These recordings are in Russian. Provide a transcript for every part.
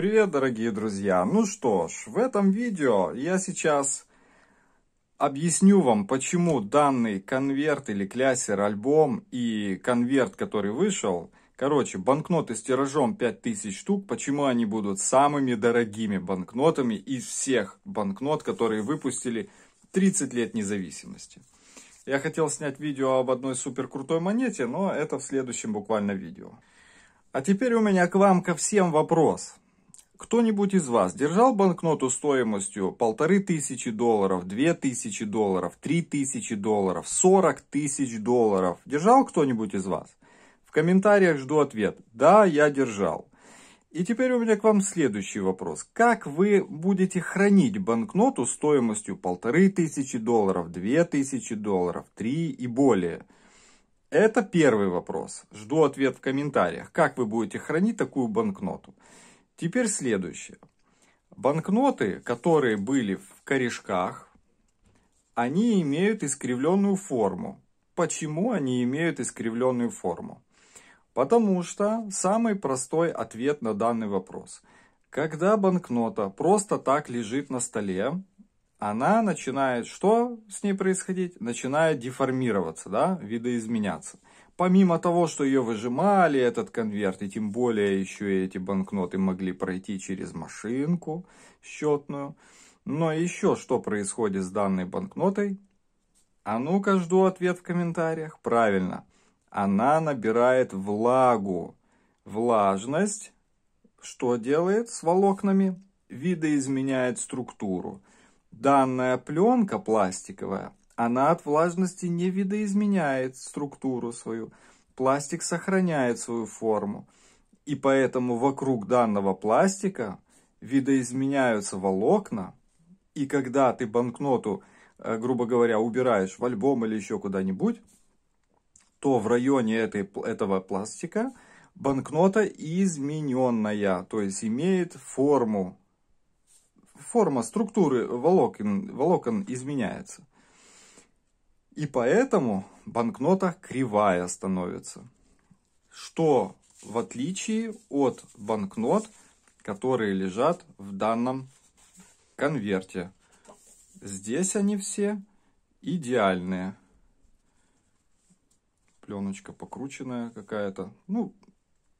Привет, дорогие друзья! Ну что ж, в этом видео я сейчас объясню вам, почему данный конверт или клясер альбом и конверт, который вышел, короче, банкноты с тиражом 5000 штук, почему они будут самыми дорогими банкнотами из всех банкнот, которые выпустили 30 лет независимости. Я хотел снять видео об одной супер крутой монете, но это в следующем буквально видео. А теперь у меня к вам ко всем вопрос. Кто-нибудь из вас держал банкноту стоимостью полторы тысячи долларов, две тысячи долларов, три тысячи долларов, сорок тысяч долларов? Держал кто-нибудь из вас? В комментариях жду ответ. Да, я держал. И теперь у меня к вам следующий вопрос. Как вы будете хранить банкноту стоимостью полторы тысячи долларов, две тысячи долларов, три и более? Это первый вопрос. Жду ответ в комментариях. Как вы будете хранить такую банкноту? Теперь следующее. Банкноты, которые были в корешках, они имеют искривленную форму. Почему они имеют искривленную форму? Потому что самый простой ответ на данный вопрос. Когда банкнота просто так лежит на столе, она начинает, что с ней происходить? Начинает деформироваться, да, видоизменяться помимо того, что ее выжимали, этот конверт, и тем более еще и эти банкноты могли пройти через машинку счетную. Но еще что происходит с данной банкнотой? А ну-ка, жду ответ в комментариях. Правильно, она набирает влагу. Влажность что делает с волокнами? Видоизменяет структуру. Данная пленка пластиковая – она от влажности не видоизменяет структуру свою. Пластик сохраняет свою форму. И поэтому вокруг данного пластика видоизменяются волокна. И когда ты банкноту, э, грубо говоря, убираешь в альбом или еще куда-нибудь, то в районе этой, этого пластика банкнота измененная, то есть имеет форму. Форма структуры волокон, волокон изменяется. И поэтому банкнота кривая становится. Что в отличие от банкнот, которые лежат в данном конверте. Здесь они все идеальные. Пленочка покрученная какая-то. Ну,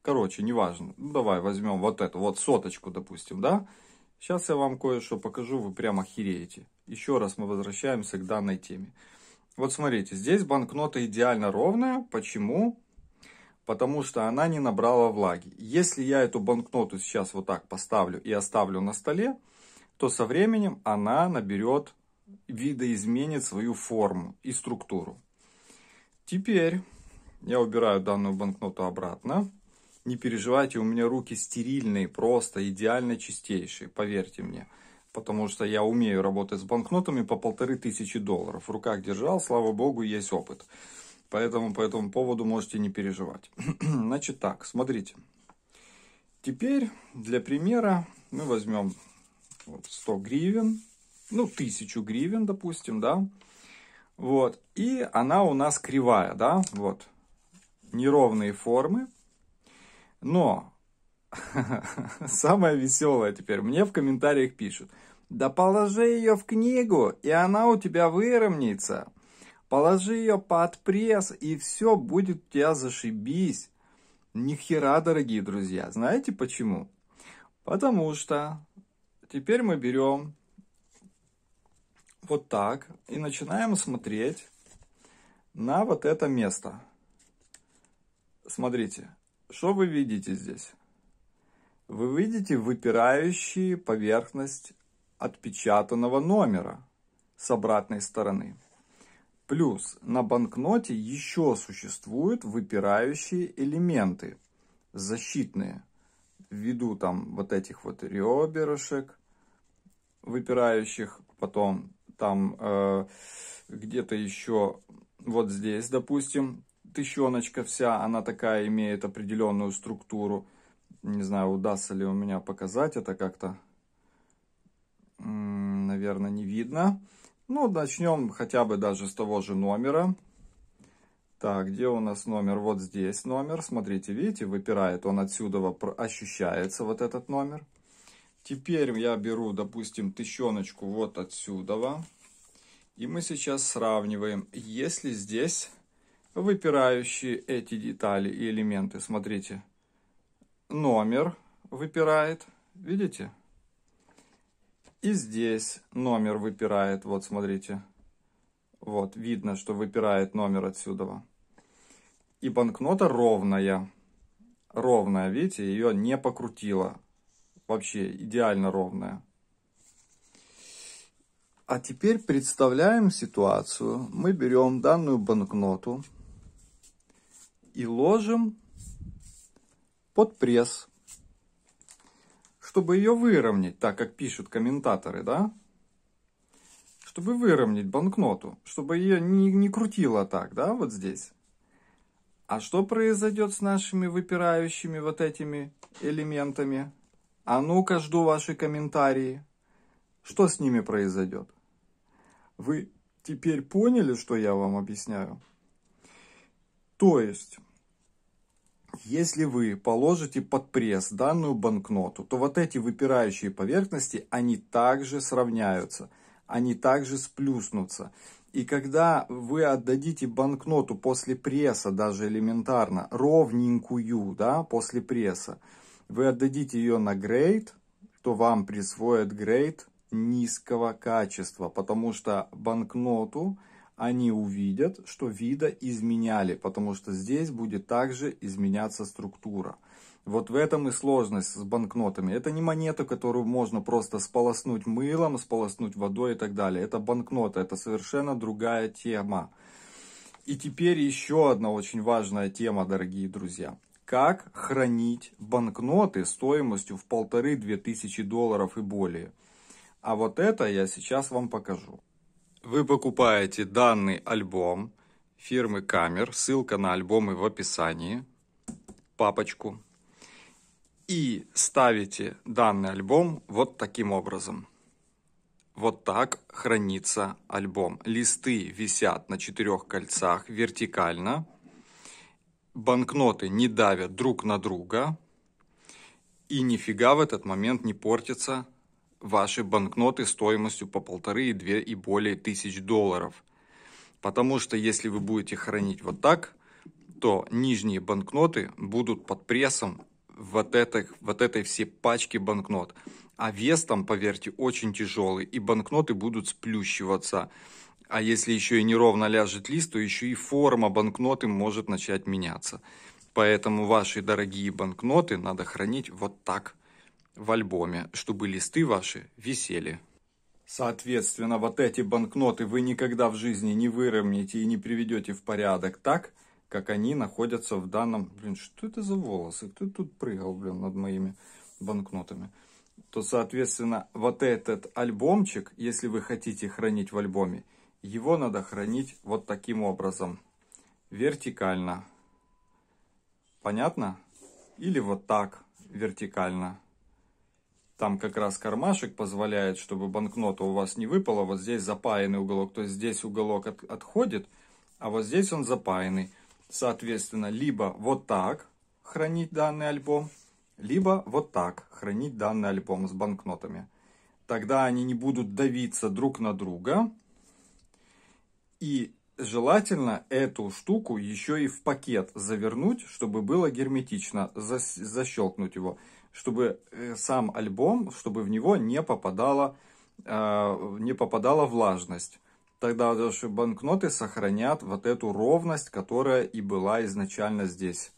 короче, неважно. Ну, давай возьмем вот эту, вот соточку, допустим, да? Сейчас я вам кое-что покажу, вы прямо охереете. Еще раз мы возвращаемся к данной теме. Вот смотрите, здесь банкнота идеально ровная. Почему? Потому что она не набрала влаги. Если я эту банкноту сейчас вот так поставлю и оставлю на столе, то со временем она наберет, видоизменит свою форму и структуру. Теперь я убираю данную банкноту обратно. Не переживайте, у меня руки стерильные, просто идеально чистейшие, поверьте мне потому что я умею работать с банкнотами по полторы тысячи долларов. В руках держал, слава богу, есть опыт. Поэтому по этому поводу можете не переживать. Значит так, смотрите. Теперь для примера мы возьмем 100 гривен, ну 1000 гривен, допустим, да. Вот, и она у нас кривая, да, вот, неровные формы. Но Самое веселое теперь. Мне в комментариях пишут. Да положи ее в книгу, и она у тебя выровняется. Положи ее под пресс, и все будет у тебя зашибись. нихера дорогие друзья. Знаете почему? Потому что теперь мы берем вот так и начинаем смотреть на вот это место. Смотрите, что вы видите здесь? вы видите выпирающую поверхность отпечатанного номера с обратной стороны. Плюс на банкноте еще существуют выпирающие элементы защитные, ввиду там вот этих вот реберышек выпирающих, потом там э, где-то еще вот здесь, допустим, тыщеночка вся, она такая имеет определенную структуру. Не знаю, удастся ли у меня показать это как-то. Наверное, не видно. Ну, начнем хотя бы даже с того же номера. Так, где у нас номер? Вот здесь номер. Смотрите, видите, выпирает он отсюда, ощущается вот этот номер. Теперь я беру, допустим, тыщеночку вот отсюда. И мы сейчас сравниваем, если здесь выпирающие эти детали и элементы. Смотрите, номер выпирает, видите? И здесь номер выпирает, вот смотрите. Вот, видно, что выпирает номер отсюда. И банкнота ровная. Ровная, видите, ее не покрутила. Вообще идеально ровная. А теперь представляем ситуацию. Мы берем данную банкноту и ложим под пресс, чтобы ее выровнять, так как пишут комментаторы, да? Чтобы выровнять банкноту, чтобы ее не, не крутило так, да, вот здесь. А что произойдет с нашими выпирающими вот этими элементами? А ну-ка, жду ваши комментарии. Что с ними произойдет? Вы теперь поняли, что я вам объясняю? То есть, если вы положите под пресс данную банкноту, то вот эти выпирающие поверхности, они также сравняются, они также сплюснутся. И когда вы отдадите банкноту после пресса, даже элементарно, ровненькую, да, после пресса, вы отдадите ее на грейд, то вам присвоят грейд низкого качества, потому что банкноту они увидят, что вида изменяли, потому что здесь будет также изменяться структура. Вот в этом и сложность с банкнотами. Это не монета, которую можно просто сполоснуть мылом, сполоснуть водой и так далее. Это банкнота, это совершенно другая тема. И теперь еще одна очень важная тема, дорогие друзья. Как хранить банкноты стоимостью в полторы-две тысячи долларов и более. А вот это я сейчас вам покажу вы покупаете данный альбом фирмы Камер, ссылка на альбомы в описании, папочку, и ставите данный альбом вот таким образом. Вот так хранится альбом. Листы висят на четырех кольцах вертикально. Банкноты не давят друг на друга. И нифига в этот момент не портится ваши банкноты стоимостью по полторы и две и более тысяч долларов. Потому что если вы будете хранить вот так, то нижние банкноты будут под прессом вот, этой вот этой все пачки банкнот. А вес там, поверьте, очень тяжелый, и банкноты будут сплющиваться. А если еще и неровно ляжет лист, то еще и форма банкноты может начать меняться. Поэтому ваши дорогие банкноты надо хранить вот так – в альбоме, чтобы листы ваши висели. Соответственно, вот эти банкноты вы никогда в жизни не выровняете и не приведете в порядок так, как они находятся в данном... Блин, что это за волосы? Кто тут прыгал, блин, над моими банкнотами? То, соответственно, вот этот альбомчик, если вы хотите хранить в альбоме, его надо хранить вот таким образом. Вертикально. Понятно? Или вот так, вертикально там как раз кармашек позволяет, чтобы банкнота у вас не выпала. Вот здесь запаянный уголок, то есть здесь уголок от, отходит, а вот здесь он запаянный. Соответственно, либо вот так хранить данный альбом, либо вот так хранить данный альбом с банкнотами. Тогда они не будут давиться друг на друга. И желательно эту штуку еще и в пакет завернуть, чтобы было герметично, зас защелкнуть его чтобы э, сам альбом, чтобы в него не попадала, э, не попадала влажность. Тогда даже банкноты сохранят вот эту ровность, которая и была изначально здесь.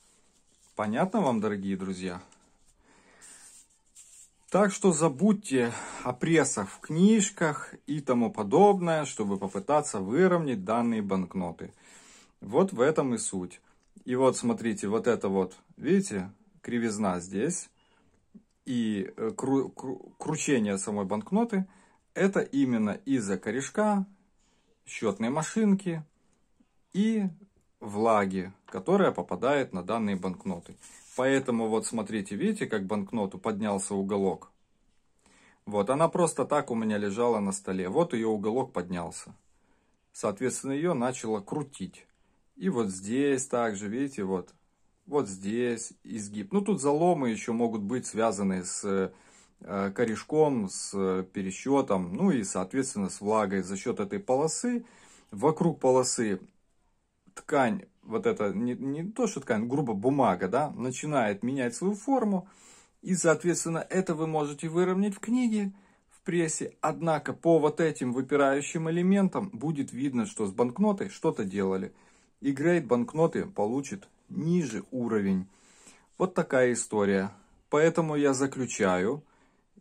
Понятно вам, дорогие друзья? Так что забудьте о прессах в книжках и тому подобное, чтобы попытаться выровнять данные банкноты. Вот в этом и суть. И вот смотрите, вот это вот, видите, кривизна здесь и э, кру кру кручение самой банкноты, это именно из-за корешка, счетной машинки и влаги, которая попадает на данные банкноты. Поэтому вот смотрите, видите, как банкноту поднялся уголок? Вот, она просто так у меня лежала на столе. Вот ее уголок поднялся. Соответственно, ее начало крутить. И вот здесь также, видите, вот вот здесь изгиб. Ну, тут заломы еще могут быть связаны с э, корешком, с пересчетом, ну и, соответственно, с влагой. За счет этой полосы, вокруг полосы ткань, вот это не, не то, что ткань, грубо бумага, да, начинает менять свою форму. И, соответственно, это вы можете выровнять в книге, в прессе. Однако по вот этим выпирающим элементам будет видно, что с банкнотой что-то делали. И грейд банкноты получит ниже уровень. Вот такая история. Поэтому я заключаю,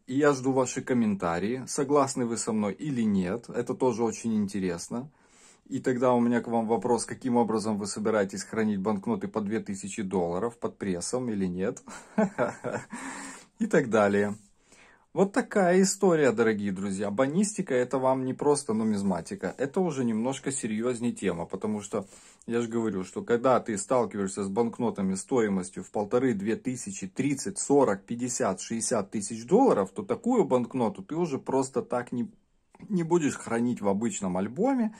и я жду ваши комментарии, согласны вы со мной или нет. Это тоже очень интересно. И тогда у меня к вам вопрос, каким образом вы собираетесь хранить банкноты по 2000 долларов под прессом или нет. И так далее. Вот такая история, дорогие друзья. Банистика это вам не просто нумизматика. Это уже немножко серьезнее тема, потому что я же говорю, что когда ты сталкиваешься с банкнотами стоимостью в полторы, две тысячи, тридцать, сорок, пятьдесят, шестьдесят тысяч долларов, то такую банкноту ты уже просто так не, не будешь хранить в обычном альбоме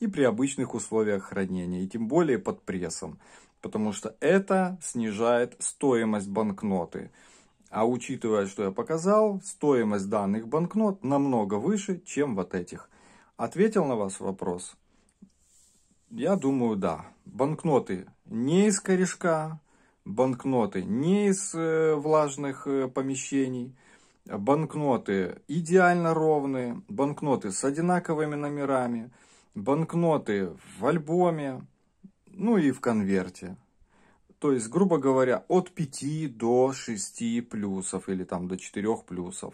и при обычных условиях хранения, и тем более под прессом, потому что это снижает стоимость банкноты. А учитывая, что я показал, стоимость данных банкнот намного выше, чем вот этих. Ответил на вас вопрос? Я думаю, да. Банкноты не из корешка, банкноты не из э, влажных э, помещений, банкноты идеально ровные, банкноты с одинаковыми номерами, банкноты в альбоме, ну и в конверте. То есть, грубо говоря, от 5 до 6 плюсов или там до 4 плюсов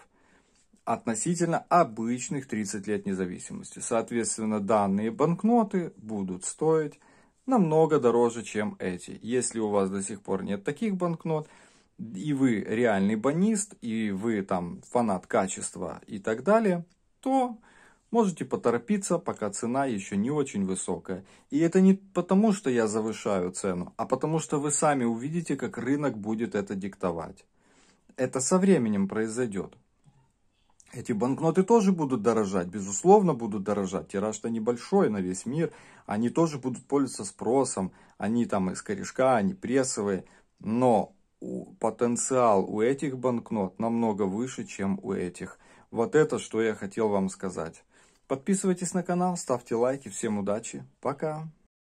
относительно обычных 30 лет независимости. Соответственно, данные банкноты будут стоить намного дороже, чем эти. Если у вас до сих пор нет таких банкнот, и вы реальный банист, и вы там фанат качества и так далее, то Можете поторопиться, пока цена еще не очень высокая. И это не потому, что я завышаю цену, а потому что вы сами увидите, как рынок будет это диктовать. Это со временем произойдет. Эти банкноты тоже будут дорожать, безусловно будут дорожать. Тираж-то небольшой на весь мир. Они тоже будут пользоваться спросом. Они там из корешка, они прессовые. Но потенциал у этих банкнот намного выше, чем у этих. Вот это, что я хотел вам сказать. Подписывайтесь на канал, ставьте лайки. Всем удачи. Пока.